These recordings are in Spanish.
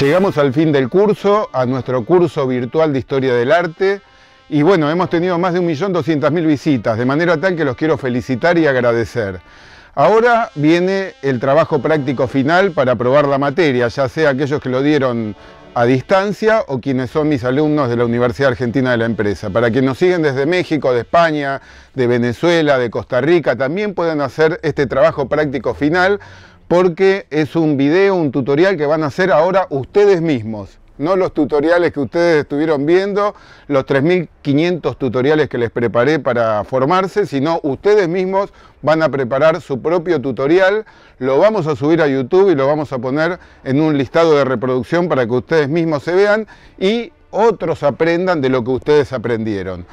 Llegamos al fin del curso, a nuestro curso virtual de Historia del Arte. Y bueno, hemos tenido más de 1.200.000 visitas, de manera tal que los quiero felicitar y agradecer. Ahora viene el trabajo práctico final para probar la materia, ya sea aquellos que lo dieron a distancia o quienes son mis alumnos de la Universidad Argentina de la Empresa. Para quienes nos siguen desde México, de España, de Venezuela, de Costa Rica, también pueden hacer este trabajo práctico final porque es un video, un tutorial que van a hacer ahora ustedes mismos. No los tutoriales que ustedes estuvieron viendo, los 3.500 tutoriales que les preparé para formarse, sino ustedes mismos van a preparar su propio tutorial, lo vamos a subir a YouTube y lo vamos a poner en un listado de reproducción para que ustedes mismos se vean y otros aprendan de lo que ustedes aprendieron.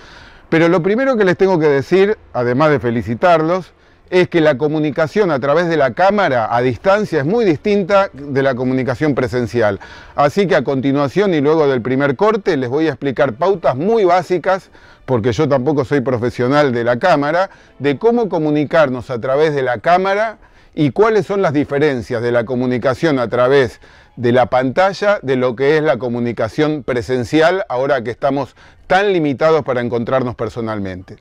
Pero lo primero que les tengo que decir, además de felicitarlos, es que la comunicación a través de la cámara a distancia es muy distinta de la comunicación presencial. Así que a continuación y luego del primer corte les voy a explicar pautas muy básicas, porque yo tampoco soy profesional de la cámara, de cómo comunicarnos a través de la cámara y cuáles son las diferencias de la comunicación a través de la pantalla de lo que es la comunicación presencial ahora que estamos tan limitados para encontrarnos personalmente.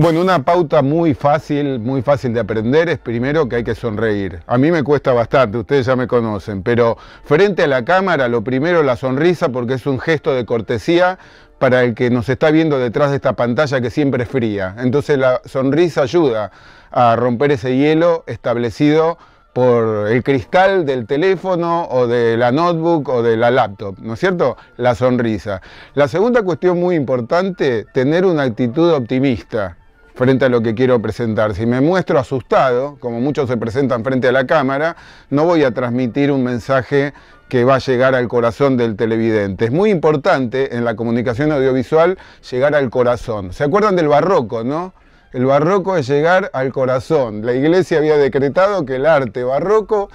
Bueno, una pauta muy fácil, muy fácil de aprender es primero que hay que sonreír. A mí me cuesta bastante, ustedes ya me conocen, pero frente a la cámara lo primero la sonrisa porque es un gesto de cortesía para el que nos está viendo detrás de esta pantalla que siempre es fría. Entonces la sonrisa ayuda a romper ese hielo establecido por el cristal del teléfono o de la notebook o de la laptop, ¿no es cierto? La sonrisa. La segunda cuestión muy importante, tener una actitud optimista frente a lo que quiero presentar. Si me muestro asustado, como muchos se presentan frente a la cámara, no voy a transmitir un mensaje que va a llegar al corazón del televidente. Es muy importante en la comunicación audiovisual llegar al corazón. ¿Se acuerdan del barroco, no? El barroco es llegar al corazón. La iglesia había decretado que el arte barroco...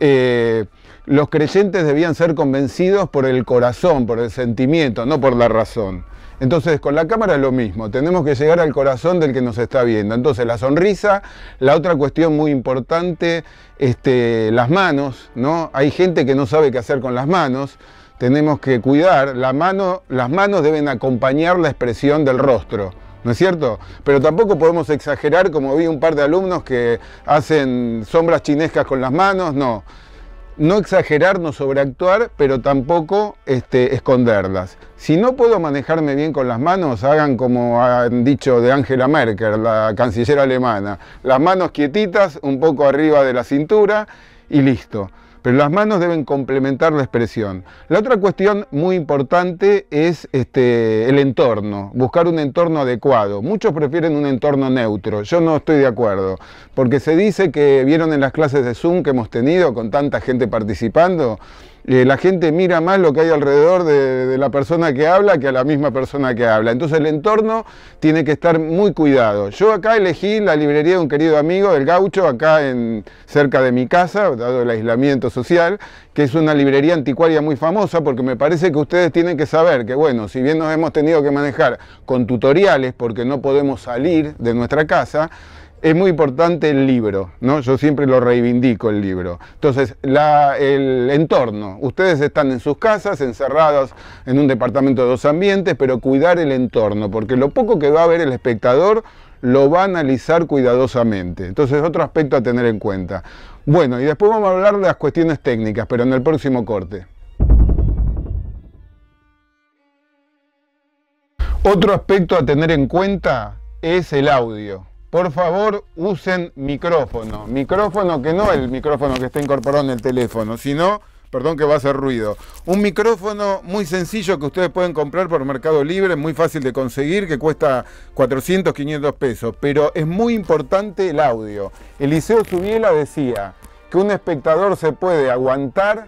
Eh, los creyentes debían ser convencidos por el corazón, por el sentimiento, no por la razón. Entonces, con la cámara es lo mismo, tenemos que llegar al corazón del que nos está viendo. Entonces, la sonrisa, la otra cuestión muy importante, este, las manos, ¿no? Hay gente que no sabe qué hacer con las manos, tenemos que cuidar, la mano, las manos deben acompañar la expresión del rostro. ¿no es cierto? Pero tampoco podemos exagerar, como vi un par de alumnos que hacen sombras chinescas con las manos, no no exagerar, no sobreactuar, pero tampoco este, esconderlas. Si no puedo manejarme bien con las manos, hagan como han dicho de Angela Merkel, la canciller alemana, las manos quietitas, un poco arriba de la cintura y listo pero las manos deben complementar la expresión. La otra cuestión muy importante es este, el entorno, buscar un entorno adecuado. Muchos prefieren un entorno neutro, yo no estoy de acuerdo, porque se dice que vieron en las clases de Zoom que hemos tenido con tanta gente participando, eh, la gente mira más lo que hay alrededor de, de, la persona que habla que a la misma persona que habla. Entonces el entorno tiene que estar muy cuidado. Yo acá elegí la librería de un querido amigo, el gaucho, acá en, cerca de mi casa, dado el aislamiento social, que es una librería anticuaria muy famosa, porque me parece que ustedes tienen que saber que, bueno, si bien nos hemos tenido que manejar con tutoriales, porque no podemos salir de nuestra casa, es muy importante el libro, ¿no? Yo siempre lo reivindico el libro. Entonces, el entorno. Ustedes están en sus casas, encerrados en un departamento de dos ambientes, pero cuidar el entorno, porque lo poco que va a ver el espectador lo va a analizar cuidadosamente. Entonces, otro aspecto a tener en cuenta. Bueno, y después vamos a hablar de las cuestiones técnicas, pero en el próximo corte. Otro aspecto a tener en cuenta es el audio por favor usen micrófono. Micrófono que no el micrófono que está incorporado en el teléfono, sino, perdón que va a hacer ruido, un micrófono muy sencillo que ustedes pueden comprar por Mercado Libre, muy fácil de conseguir, que cuesta 400, 500 pesos, pero es muy importante el audio. Eliseo Zubiela decía que un espectador se puede aguantar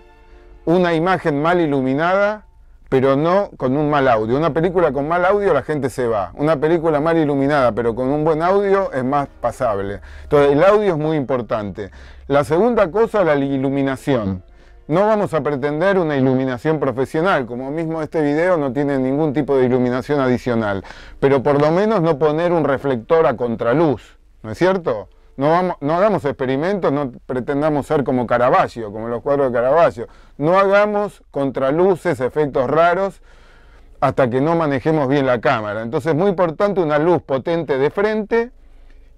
una imagen mal iluminada pero no con un mal audio. Una película con mal audio la gente se va. Una película mal iluminada, pero con un buen audio es más pasable. Entonces, el audio es muy importante. La segunda cosa, la iluminación. No vamos a pretender una iluminación profesional, como mismo este video no tiene ningún tipo de iluminación adicional, pero por lo menos no poner un reflector a contraluz, ¿no es cierto? No, vamos, no hagamos experimentos, no pretendamos ser como Caravaggio, como los cuadros de Caravaggio. No hagamos contraluces, efectos raros, hasta que no manejemos bien la cámara. Entonces es muy importante una luz potente de frente,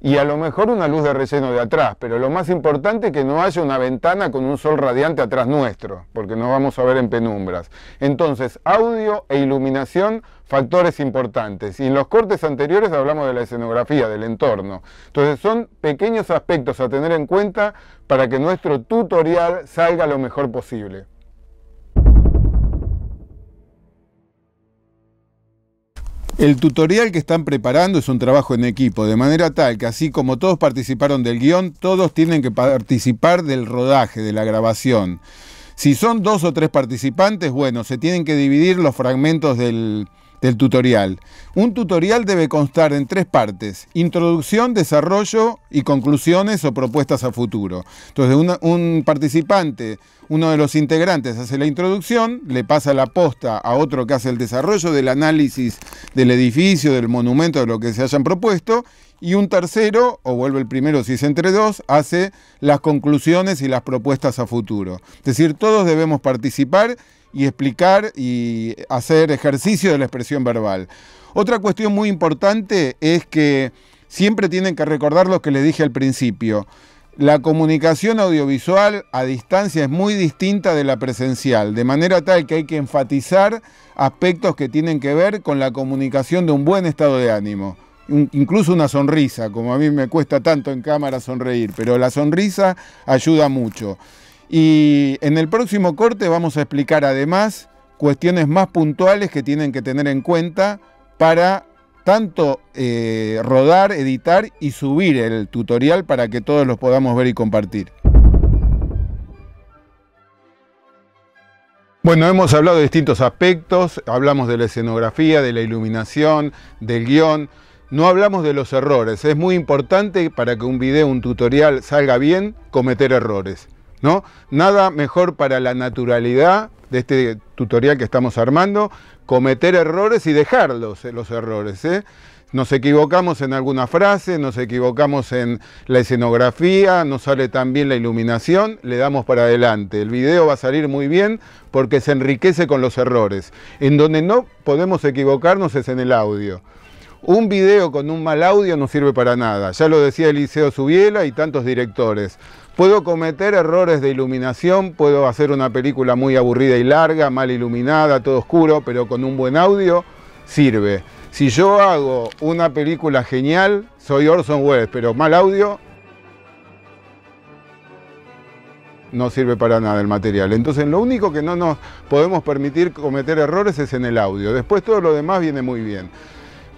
y a lo mejor una luz de relleno de atrás, pero lo más importante es que no haya una ventana con un sol radiante atrás nuestro, porque nos vamos a ver en penumbras. Entonces, audio e iluminación, factores importantes. Y en los cortes anteriores hablamos de la escenografía, del entorno. Entonces, son pequeños aspectos a tener en cuenta para que nuestro tutorial salga lo mejor posible. El tutorial que están preparando es un trabajo en equipo, de manera tal que así como todos participaron del guión, todos tienen que participar del rodaje, de la grabación. Si son dos o tres participantes, bueno, se tienen que dividir los fragmentos del, tutorial. Un tutorial debe constar en tres partes, introducción, desarrollo y conclusiones o propuestas a futuro. Entonces un participante, uno de los integrantes hace la introducción, le pasa la posta a otro que hace el desarrollo del análisis del edificio, del monumento, de lo que se hayan propuesto y un tercero, o vuelve el primero si es entre dos, hace las conclusiones y las propuestas a futuro. Es decir, todos debemos participar y explicar y hacer ejercicio de la expresión verbal. Otra cuestión muy importante es que siempre tienen que recordar lo que les dije al principio. La comunicación audiovisual a distancia es muy distinta de la presencial, de manera tal que hay que enfatizar aspectos que tienen que ver con la comunicación de un buen estado de ánimo incluso una sonrisa, como a mí me cuesta tanto en cámara sonreír, pero la sonrisa ayuda mucho. Y en el próximo corte vamos a explicar además cuestiones más puntuales que tienen que tener en cuenta para tanto eh, rodar, editar y subir el tutorial para que todos los podamos ver y compartir. Bueno, hemos hablado de distintos aspectos, hablamos de la escenografía, de la iluminación, del guión, no hablamos de los errores. Es muy importante para que un video, un tutorial salga bien, cometer errores. ¿no? Nada mejor para la naturalidad de este tutorial que estamos armando, cometer errores y dejarlos, los errores. ¿eh? Nos equivocamos en alguna frase, nos equivocamos en la escenografía, nos sale tan bien la iluminación, le damos para adelante. El video va a salir muy bien porque se enriquece con los errores. En donde no podemos equivocarnos es en el audio. Un video con un mal audio no sirve para nada, ya lo decía Eliseo Zubiela y tantos directores. Puedo cometer errores de iluminación, puedo hacer una película muy aburrida y larga, mal iluminada, todo oscuro, pero con un buen audio sirve. Si yo hago una película genial, soy Orson Welles, pero mal audio no sirve para nada el material. Entonces lo único que no nos podemos permitir cometer errores es en el audio. Después todo lo demás viene muy bien.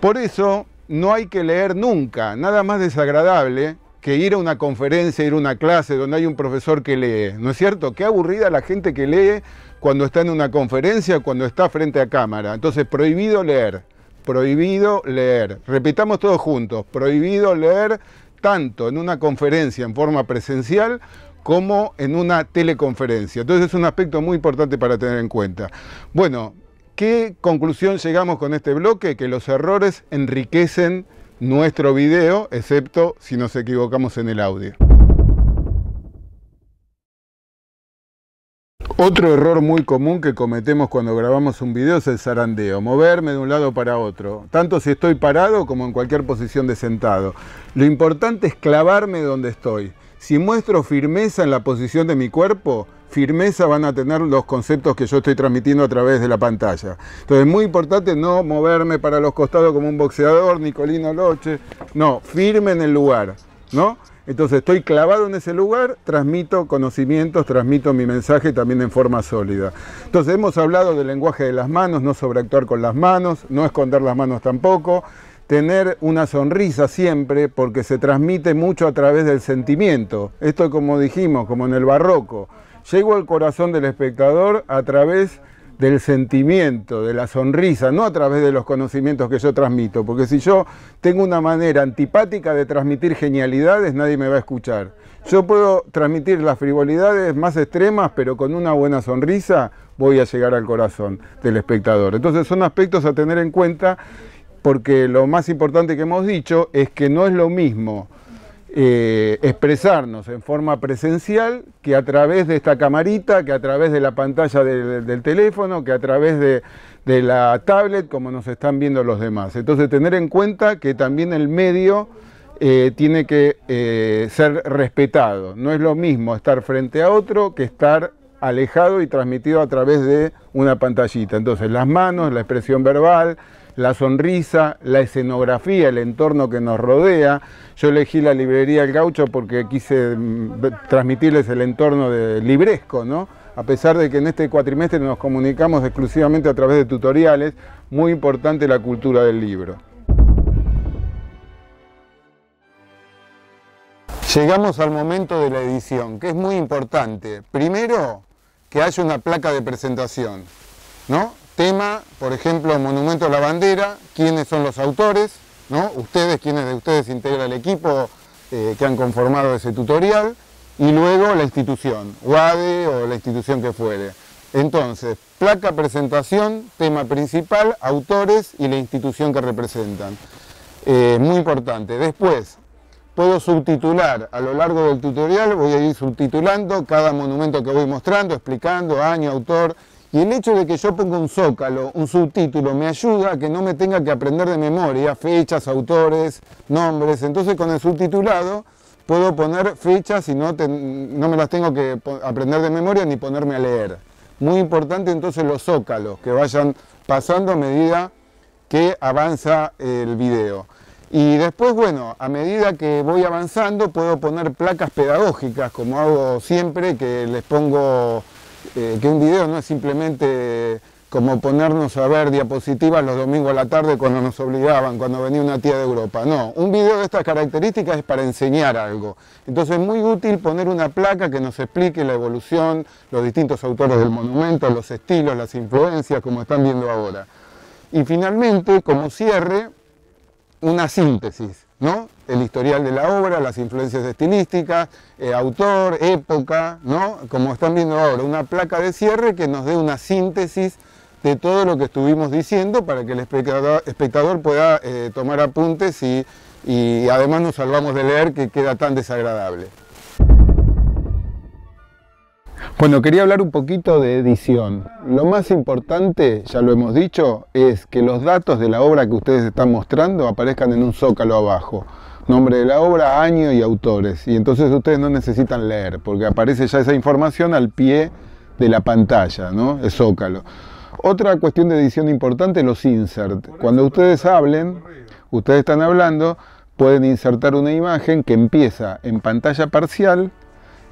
Por eso no hay que leer nunca, nada más desagradable que ir a una conferencia, ir a una clase donde hay un profesor que lee, ¿no es cierto? Qué aburrida la gente que lee cuando está en una conferencia, cuando está frente a cámara. Entonces, prohibido leer, prohibido leer. Repitamos todos juntos, prohibido leer tanto en una conferencia en forma presencial como en una teleconferencia. Entonces es un aspecto muy importante para tener en cuenta. Bueno, qué conclusión llegamos con este bloque? Que los errores enriquecen nuestro video, excepto si nos equivocamos en el audio. Otro error muy común que cometemos cuando grabamos un video es el zarandeo, moverme de un lado para otro, tanto si estoy parado como en cualquier posición de sentado. Lo importante es clavarme donde estoy. Si muestro firmeza en la posición de mi cuerpo, firmeza van a tener los conceptos que yo estoy transmitiendo a través de la pantalla. Entonces, es muy importante no moverme para los costados como un boxeador, Nicolino Loche, no, firme en el lugar, ¿no? Entonces, estoy clavado en ese lugar, transmito conocimientos, transmito mi mensaje también en forma sólida. Entonces, hemos hablado del lenguaje de las manos, no sobreactuar con las manos, no esconder las manos tampoco, tener una sonrisa siempre porque se transmite mucho a través del sentimiento. Esto como dijimos, como en el barroco. Llego al corazón del espectador a través del sentimiento, de la sonrisa, no a través de los conocimientos que yo transmito, porque si yo tengo una manera antipática de transmitir genialidades, nadie me va a escuchar. Yo puedo transmitir las frivolidades más extremas, pero con una buena sonrisa voy a llegar al corazón del espectador. Entonces son aspectos a tener en cuenta, porque lo más importante que hemos dicho es que no es lo mismo eh, expresarnos en forma presencial que a través de esta camarita, que a través de la pantalla del, teléfono, que a través de, la tablet, como nos están viendo los demás. Entonces tener en cuenta que también el medio eh, tiene que eh, ser respetado. No es lo mismo estar frente a otro que estar alejado y transmitido a través de una pantallita. Entonces las manos, la expresión verbal, la sonrisa, la escenografía, el entorno que nos rodea. Yo elegí la librería El Gaucho porque quise mm, transmitirles el entorno de libresco, ¿no? A pesar de que en este cuatrimestre nos comunicamos exclusivamente a través de tutoriales, muy importante la cultura del libro. Llegamos al momento de la edición, que es muy importante. Primero, que haya una placa de presentación, ¿no? tema, por ejemplo, Monumento a la Bandera, quiénes son los autores, ¿no? Ustedes, quiénes de ustedes integra el equipo eh, que han conformado ese tutorial, y luego la institución, UADE o la institución que fuere. Entonces, placa presentación, tema principal, autores y la institución que representan. Eh, muy importante. Después, puedo subtitular a lo largo del tutorial, voy a ir subtitulando cada monumento que voy mostrando, explicando, año, autor, y el hecho de que yo ponga un zócalo, un subtítulo, me ayuda a que no me tenga que aprender de memoria fechas, autores, nombres. Entonces con el subtitulado puedo poner fechas y no, no me las tengo que aprender de memoria ni ponerme a leer. Muy importante entonces los zócalos que vayan pasando a medida que avanza el video. Y después, bueno, a medida que voy avanzando puedo poner placas pedagógicas, como hago siempre, que les pongo eh, que un video no es simplemente como ponernos a ver diapositivas los domingos a la tarde cuando nos obligaban, cuando venía una tía de Europa. No, un video de estas características es para enseñar algo. Entonces es muy útil poner una placa que nos explique la evolución, los distintos autores del monumento, los estilos, las influencias, como están viendo ahora. Y finalmente, como cierre, una síntesis el historial de la obra, las influencias estilísticas, eh, autor, época, ¿no? como están viendo ahora, una placa de cierre que nos dé una síntesis de todo lo que estuvimos diciendo para que el espectador, pueda eh, tomar apuntes y además nos salvamos de leer que queda tan desagradable. Bueno, quería hablar un poquito de edición. Lo más importante, ya lo hemos dicho, es que los datos de la obra que ustedes están mostrando aparezcan en un zócalo abajo. Nombre de la obra, año y autores. Y entonces ustedes no necesitan leer, porque aparece ya esa información al pie de la pantalla, ¿no? Es zócalo. Otra cuestión de edición importante, los insert. Cuando ustedes hablen, ustedes están hablando, pueden insertar una imagen que empieza en pantalla parcial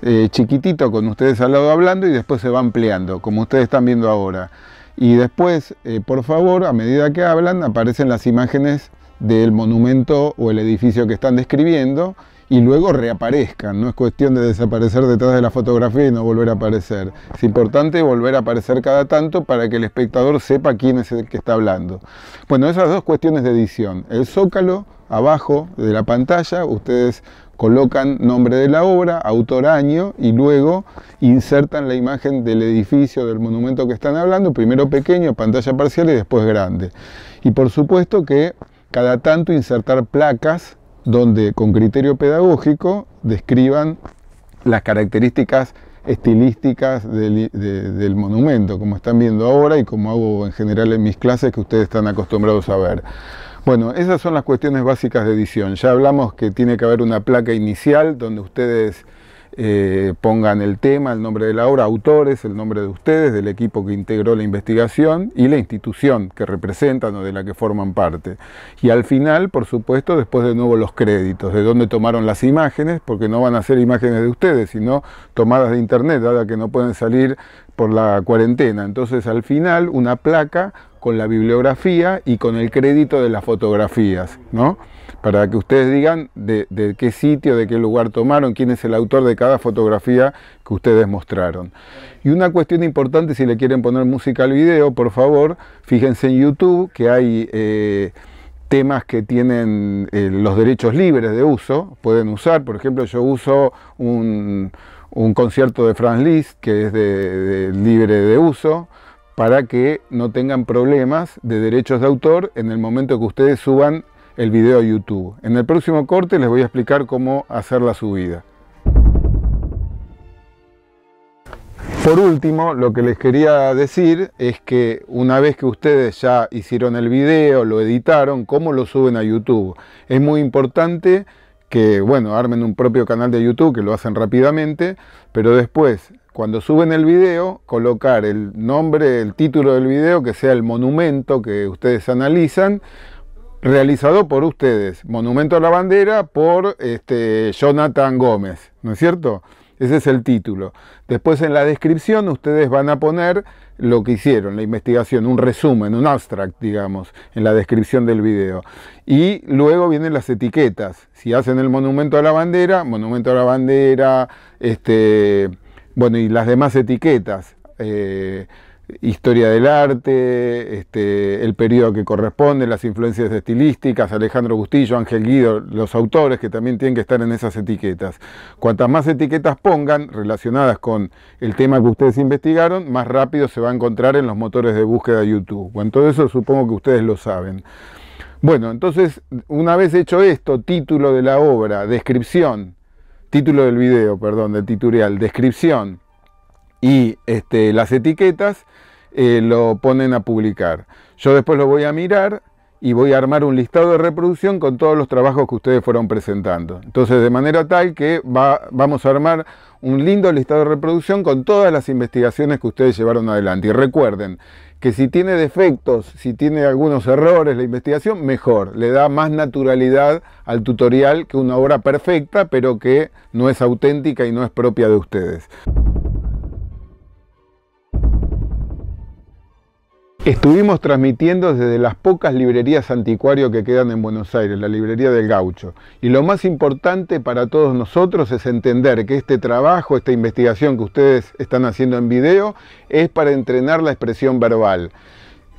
eh, chiquitito con ustedes al lado hablando y después se va ampliando, como ustedes están viendo ahora. Y después, eh, por favor, a medida que hablan, aparecen las imágenes del monumento o el edificio que están describiendo y luego reaparezcan. No es cuestión de desaparecer detrás de la fotografía y no volver a aparecer. Es importante volver a aparecer cada tanto para que el espectador sepa quién es el que está hablando. Bueno, esas dos cuestiones de edición. El zócalo abajo de la pantalla, ustedes colocan nombre de la obra, autor, año y luego insertan la imagen del edificio, del monumento que están hablando, primero pequeño, pantalla parcial y después grande. Y por supuesto que cada tanto insertar placas donde con criterio pedagógico describan las características estilísticas del, monumento, como están viendo ahora y como hago en general en mis clases que ustedes están acostumbrados a ver. Bueno, esas son las cuestiones básicas de edición. Ya hablamos que tiene que haber una placa inicial donde ustedes eh, pongan el tema, el nombre de la obra, autores, el nombre de ustedes, del equipo que integró la investigación y la institución que representan o de la que forman parte. Y al final, por supuesto, después de nuevo los créditos, de dónde tomaron las imágenes, porque no van a ser imágenes de ustedes, sino tomadas de internet, dada que no pueden salir por la cuarentena. Entonces, al final, una placa con la bibliografía y con el crédito de las fotografías, ¿no? Para que ustedes digan de, qué sitio, de qué lugar tomaron, quién es el autor de cada fotografía que ustedes mostraron. Y una cuestión importante, si le quieren poner música al video, por favor, fíjense en YouTube que hay... Eh, temas que tienen eh, los derechos libres de uso, pueden usar, por ejemplo, yo uso un, concierto de Franz Liszt que es libre de uso, para que no tengan problemas de derechos de autor en el momento que ustedes suban el video a YouTube. En el próximo corte les voy a explicar cómo hacer la subida. Por último, lo que les quería decir es que una vez que ustedes ya hicieron el video, lo editaron, ¿cómo lo suben a YouTube? Es muy importante que, bueno, armen un propio canal de YouTube, que lo hacen rápidamente, pero después cuando suben el video, colocar el nombre, el título del video, que sea el monumento que ustedes analizan, realizado por ustedes. Monumento a la bandera por este, Jonathan Gómez, ¿no es cierto? Ese es el título. Después en la descripción ustedes van a poner lo que hicieron, la investigación, un resumen, un abstract, digamos, en la descripción del video. Y luego vienen las etiquetas. Si hacen el monumento a la bandera, monumento a la bandera, este, bueno, y las demás etiquetas, eh, historia del arte, este, el periodo que corresponde, las influencias estilísticas, Alejandro Bustillo, Ángel Guido, los autores que también tienen que estar en esas etiquetas. Cuantas más etiquetas pongan relacionadas con el tema que ustedes investigaron, más rápido se va a encontrar en los motores de búsqueda de YouTube. Bueno, todo eso supongo que ustedes lo saben. Bueno, entonces, una vez hecho esto, título de la obra, descripción, título del video, perdón, del tutorial, descripción y este, las etiquetas, eh, lo ponen a publicar. Yo después lo voy a mirar y voy a armar un listado de reproducción con todos los trabajos que ustedes fueron presentando. Entonces, de manera tal que vamos a armar un lindo listado de reproducción con todas las investigaciones que ustedes llevaron adelante. Y recuerden que si tiene defectos, si tiene algunos errores la investigación, mejor, le da más naturalidad al tutorial que una obra perfecta, pero que no es auténtica y no es propia de ustedes. Estuvimos transmitiendo desde las pocas librerías anticuario que quedan en Buenos Aires, la librería del gaucho. Y lo más importante para todos nosotros es entender que este trabajo, esta investigación que ustedes están haciendo en video, es para entrenar la expresión verbal.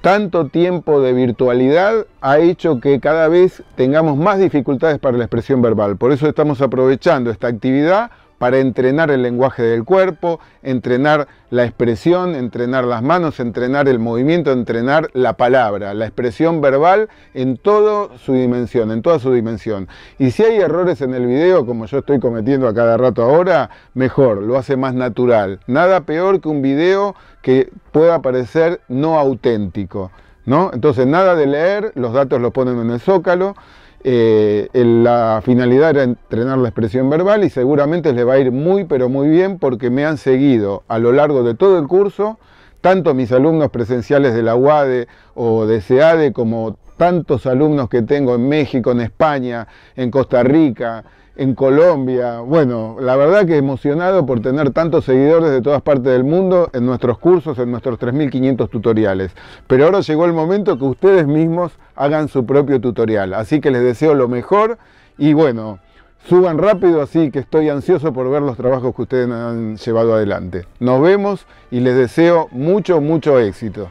Tanto tiempo de virtualidad ha hecho que cada vez tengamos más dificultades para la expresión verbal. Por eso estamos aprovechando esta actividad para entrenar el lenguaje del cuerpo, entrenar la expresión, entrenar las manos, entrenar el movimiento, entrenar la palabra, la expresión verbal en toda su dimensión, en toda su dimensión. Y si hay errores en el video, como yo estoy cometiendo a cada rato ahora, mejor, lo hace más natural. Nada peor que un video que pueda parecer no auténtico. ¿no? Entonces, nada de leer, los datos los ponen en el zócalo. Eh, la finalidad era entrenar la expresión verbal y seguramente les va a ir muy, pero muy bien porque me han seguido a lo largo de todo el curso, tanto mis alumnos presenciales de la UADE o de SEADE como tantos alumnos que tengo en México, en España, en Costa Rica, en Colombia. Bueno, la verdad que emocionado por tener tantos seguidores de todas partes del mundo en nuestros cursos, en nuestros 3.500 tutoriales. Pero ahora llegó el momento que ustedes mismos hagan su propio tutorial. Así que les deseo lo mejor y bueno, suban rápido, así que estoy ansioso por ver los trabajos que ustedes han llevado adelante. Nos vemos y les deseo mucho, mucho éxito.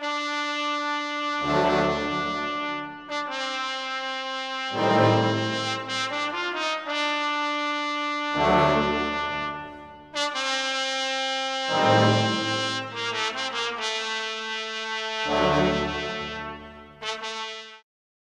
Thank you.